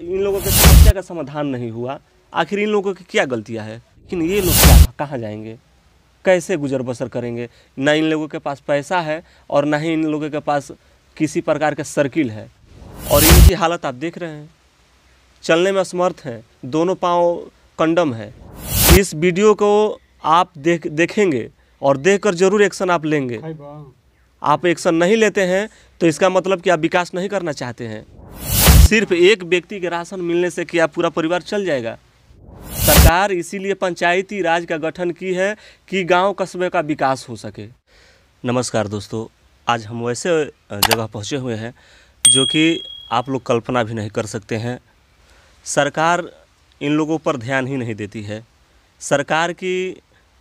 इन लोगों के समस्या का समाधान नहीं हुआ आखिर इन लोगों की क्या गलतियाँ है लेकिन ये लोग कहाँ जाएंगे कैसे गुजर बसर करेंगे ना इन लोगों के पास पैसा है और ना ही इन लोगों के पास किसी प्रकार का सर्किल है और इनकी हालत आप देख रहे हैं चलने में असमर्थ हैं दोनों पाँव कंडम है इस वीडियो को आप देख देखेंगे और देखकर जरूर एक्शन आप लेंगे आप एक्शन नहीं लेते हैं तो इसका मतलब कि आप विकास नहीं करना चाहते हैं सिर्फ एक व्यक्ति के राशन मिलने से क्या पूरा परिवार चल जाएगा सरकार इसीलिए पंचायती राज का गठन की है कि गांव कस्बे का विकास हो सके नमस्कार दोस्तों आज हम वैसे जगह पहुंचे हुए हैं जो कि आप लोग कल्पना भी नहीं कर सकते हैं सरकार इन लोगों पर ध्यान ही नहीं देती है सरकार की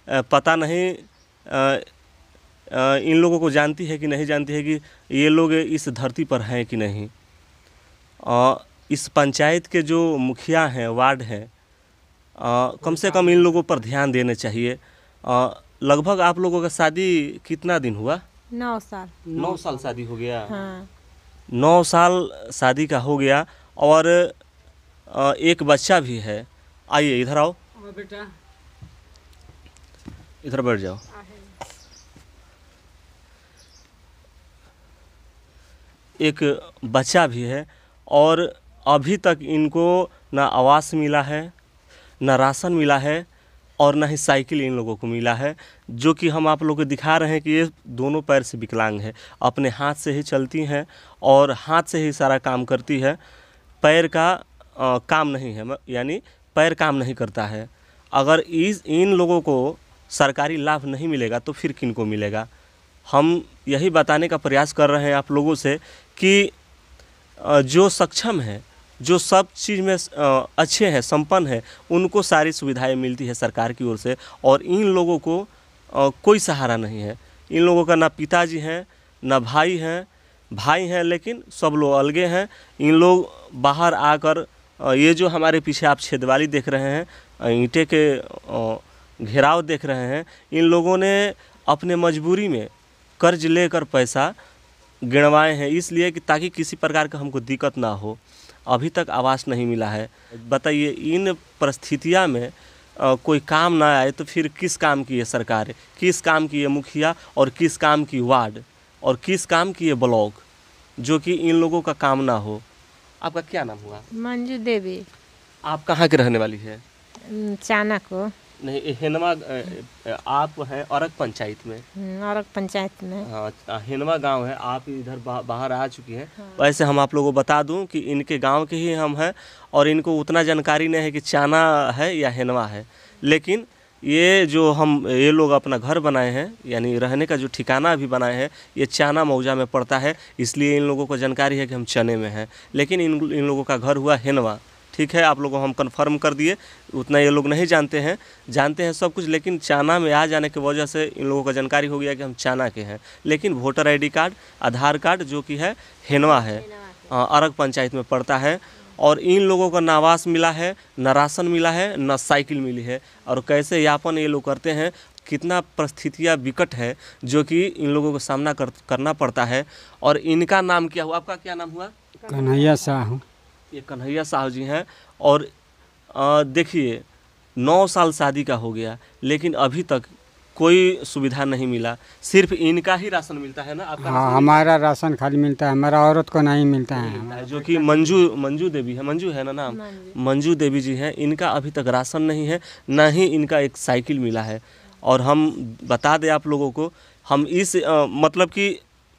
पता नहीं इन लोगों को जानती है कि नहीं जानती है कि ये लोग इस धरती पर हैं कि नहीं और इस पंचायत के जो मुखिया हैं वार्ड हैं कम से कम इन लोगों पर ध्यान देना चाहिए लगभग आप लोगों का शादी कितना दिन हुआ नौ साल नौ साल शादी हो गया हाँ। नौ साल शादी का हो गया और एक बच्चा भी है आइए इधर आओ हाँ, बेटा इधर बैठ जाओ एक बच्चा भी है और अभी तक इनको ना आवास मिला है ना राशन मिला है और ना ही साइकिल इन लोगों को मिला है जो कि हम आप लोग को दिखा रहे हैं कि ये दोनों पैर से विकलांग है अपने हाथ से ही चलती हैं और हाथ से ही सारा काम करती है पैर का आ, काम नहीं है यानी पैर काम नहीं करता है अगर इस इन लोगों को सरकारी लाभ नहीं मिलेगा तो फिर किन को मिलेगा हम यही बताने का प्रयास कर रहे हैं आप लोगों से कि जो सक्षम है जो सब चीज़ में अच्छे हैं संपन्न है उनको सारी सुविधाएं मिलती है सरकार की ओर से और इन लोगों को कोई सहारा नहीं है इन लोगों का ना पिताजी हैं ना भाई हैं भाई हैं लेकिन सब लोग अलगे हैं इन लोग बाहर आकर ये जो हमारे पीछे आप छेदवाली देख रहे हैं ईंटे के घेराव देख रहे हैं इन लोगों ने अपने मजबूरी में कर्ज लेकर पैसा गिणवाए हैं इसलिए कि ताकि किसी प्रकार का हमको दिक्कत ना हो अभी तक आवास नहीं मिला है बताइए इन परिस्थितियाँ में आ, कोई काम ना आए तो फिर किस काम की है सरकार किस काम की है मुखिया और किस काम की वार्ड और किस काम की है ब्लॉक जो कि इन लोगों का काम ना हो आपका क्या नाम हुआ मंजू देवी आप कहाँ के रहने वाली है चाणक्य नहीं हेनवा आप हैं औरक पंचायत में हम्म, औरक पंचायत में हाँ हेनवा गांव है आप इधर बा, बाहर आ चुकी हैं हाँ। वैसे हम आप लोगों को बता दूं कि इनके गांव के ही हम हैं और इनको उतना जानकारी नहीं है कि चाना है या हेनवा है लेकिन ये जो हम ये लोग अपना घर बनाए हैं यानी रहने का जो ठिकाना भी बनाए हैं ये चाना मौजा में पड़ता है इसलिए इन लोगों को जानकारी है कि हम चने में हैं लेकिन इन इन लोगों का घर हुआ हेनवा ठीक है आप लोगों को हम कन्फर्म कर दिए उतना ये लोग नहीं जानते हैं जानते हैं सब कुछ लेकिन चाना में आ जाने की वजह से इन लोगों का जानकारी हो गया कि हम चाना के हैं लेकिन voter ID card Aadhaar card जो कि है हेनवा है अरग पंचायत में पड़ता है और इन लोगों का ना आवास मिला है न राशन मिला है न साइकिल मिली है और कैसे यापन ये लोग करते हैं कितना परिस्थितियाँ विकट है जो कि इन लोगों को सामना कर, करना पड़ता है और इनका नाम क्या हुआ आपका क्या नाम हुआ कन्हैया शाह ये कन्हैया साहु जी हैं और देखिए नौ साल शादी का हो गया लेकिन अभी तक कोई सुविधा नहीं मिला सिर्फ इनका ही राशन मिलता है ना आपका हाँ हमारा राशन खाली मिलता है हमारा औरत को नहीं मिलता है मिलता है जो कि मंजू मंजू देवी है मंजू है ना नाम मंजू देवी जी हैं इनका अभी तक राशन नहीं है ना ही इनका एक साइकिल मिला है और हम बता दें आप लोगों को हम इस आ, मतलब कि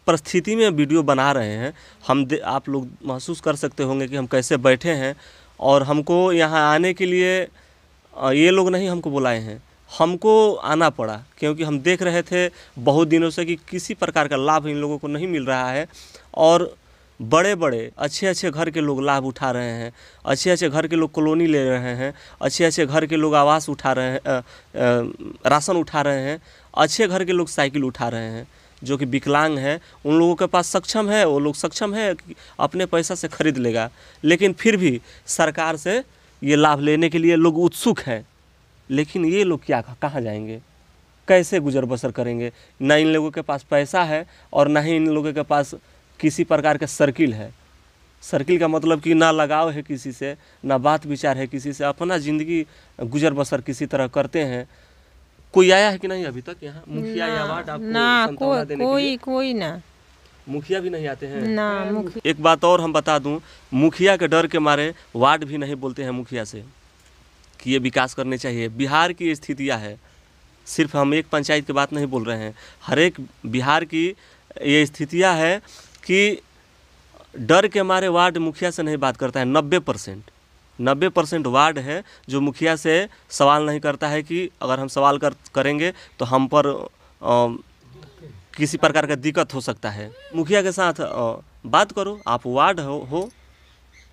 परिस्थिति में वीडियो बना रहे हैं हम आप लोग महसूस कर सकते होंगे कि हम कैसे बैठे हैं और हमको यहाँ आने के लिए ये लोग नहीं हमको बुलाए हैं हमको आना पड़ा क्योंकि हम देख रहे थे बहुत दिनों से कि किसी प्रकार का लाभ इन लोगों को नहीं मिल रहा है और बड़े बड़े अच्छे अच्छे घर के लोग लाभ उठा रहे हैं अच्छे अच्छे घर के लोग कॉलोनी ले रहे हैं अच्छे अच्छे घर के लोग आवास उठा रहे हैं राशन उठा रहे हैं अच्छे घर के लोग साइकिल उठा रहे हैं जो कि विकलांग हैं उन लोगों के पास सक्षम है वो लोग सक्षम है अपने पैसा से खरीद लेगा लेकिन फिर भी सरकार से ये लाभ लेने के लिए लोग उत्सुक हैं लेकिन ये लोग क्या कहाँ जाएंगे कैसे गुजर बसर करेंगे ना इन लोगों के पास पैसा है और ना ही इन लोगों के पास किसी प्रकार का सर्किल है सर्किल का मतलब कि ना लगाव है किसी से ना बात विचार है किसी से अपना ज़िंदगी गुजर बसर किसी तरह करते हैं कोई आया है कि नहीं अभी तक यहाँ मुखिया या वार्ड आपको ना को, देने कोई के लिए? कोई ना मुखिया भी नहीं आते हैं ना हाँ, मुखिया एक बात और हम बता दूं मुखिया के डर के मारे वार्ड भी नहीं बोलते हैं मुखिया से कि ये विकास करने चाहिए बिहार की स्थितियाँ है सिर्फ हम एक पंचायत की बात नहीं बोल रहे हैं हर एक बिहार की ये स्थितियाँ है कि डर के मारे वार्ड मुखिया से नहीं बात करता है नब्बे परसेंट नब्बे परसेंट वार्ड है जो मुखिया से सवाल नहीं करता है कि अगर हम सवाल कर करेंगे तो हम पर आ, किसी प्रकार का दिक्कत हो सकता है मुखिया के साथ आ, बात करो आप वार्ड हो, हो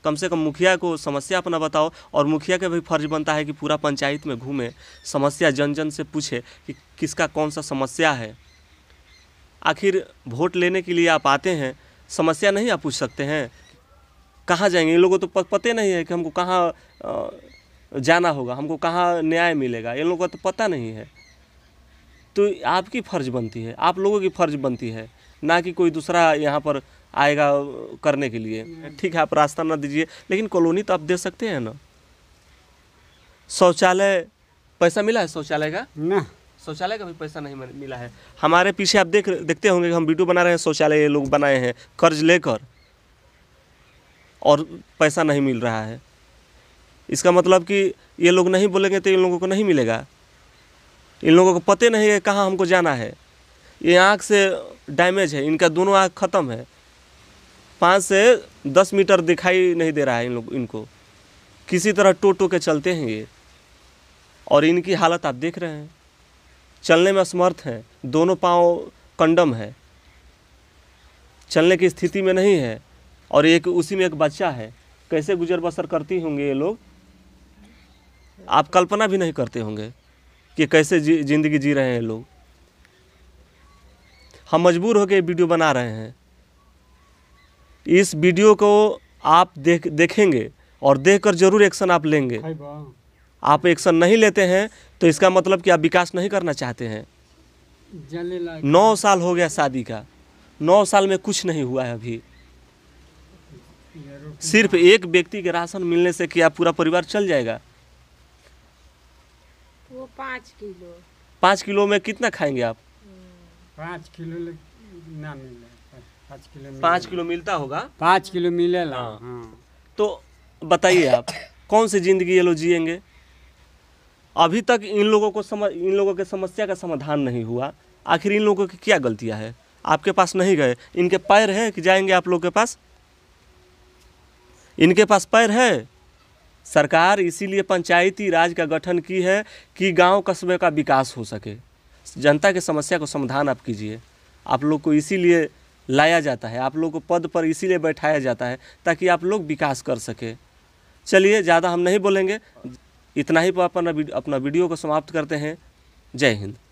कम से कम मुखिया को समस्या अपना बताओ और मुखिया का भी फर्ज बनता है कि पूरा पंचायत में घूमे समस्या जन जन से पूछे कि किसका कौन सा समस्या है आखिर वोट लेने के लिए आप आते हैं समस्या नहीं आप पूछ सकते हैं कहाँ जाएंगे इन लोगों को तो पते नहीं है कि हमको कहाँ जाना होगा हमको कहाँ न्याय मिलेगा इन लोगों को तो पता नहीं है तो आपकी फ़र्ज बनती है आप लोगों की फ़र्ज बनती है ना कि कोई दूसरा यहाँ पर आएगा करने के लिए ठीक है आप रास्ता ना दीजिए लेकिन कॉलोनी तो आप दे सकते हैं ना शौचालय पैसा मिला है शौचालय का ना शौचालय का भी पैसा नहीं मिला है हमारे पीछे आप देख देखते होंगे कि हम वीडियो बना रहे हैं शौचालय ये लोग बनाए हैं कर्ज लेकर और पैसा नहीं मिल रहा है इसका मतलब कि ये लोग नहीं बोलेंगे तो इन लोगों को नहीं मिलेगा इन लोगों को पते नहीं है कहाँ हमको जाना है ये आँख से डैमेज है इनका दोनों आँख ख़त्म है पाँच से दस मीटर दिखाई नहीं दे रहा है इन लोग इनको किसी तरह टो टो के चलते हैं ये और इनकी हालत आप देख रहे हैं चलने में असमर्थ हैं दोनों पाँव कंडम है चलने की स्थिति में नहीं है और एक उसी में एक बच्चा है कैसे गुजर बसर करती होंगे ये लोग आप कल्पना भी नहीं करते होंगे कि कैसे ज़िंदगी जी रहे हैं लोग हम मजबूर होकर वीडियो बना रहे हैं इस वीडियो को आप देख देखेंगे और देखकर जरूर एक्शन आप लेंगे आप एक्शन नहीं लेते हैं तो इसका मतलब कि आप विकास नहीं करना चाहते हैं नौ साल हो गया शादी का नौ साल में कुछ नहीं हुआ है अभी सिर्फ एक व्यक्ति के राशन मिलने से क्या पूरा परिवार चल जाएगा वो पाँच किलो पाँच किलो में कितना खाएंगे आप पाँच किलो ना मिले पाँच किलो पाँच किलो मिलता होगा पाँच किलो मिले हाँ।, हाँ तो बताइए आप कौन सी जिंदगी ये लोग जियेंगे अभी तक इन लोगों को समझ इन लोगों के समस्या का समाधान नहीं हुआ आखिर इन लोगों की क्या गलतियाँ है आपके पास नहीं गए इनके पैर है कि जाएंगे आप लोग के पास इनके पास पैर है सरकार इसीलिए पंचायती राज का गठन की है कि गांव कस्बे का विकास हो सके जनता के समस्या को समाधान आप कीजिए आप लोग को इसीलिए लाया जाता है आप लोग को पद पर इसीलिए बैठाया जाता है ताकि आप लोग विकास कर सके चलिए ज़्यादा हम नहीं बोलेंगे इतना ही अपना अपना वीडियो को समाप्त करते हैं जय हिंद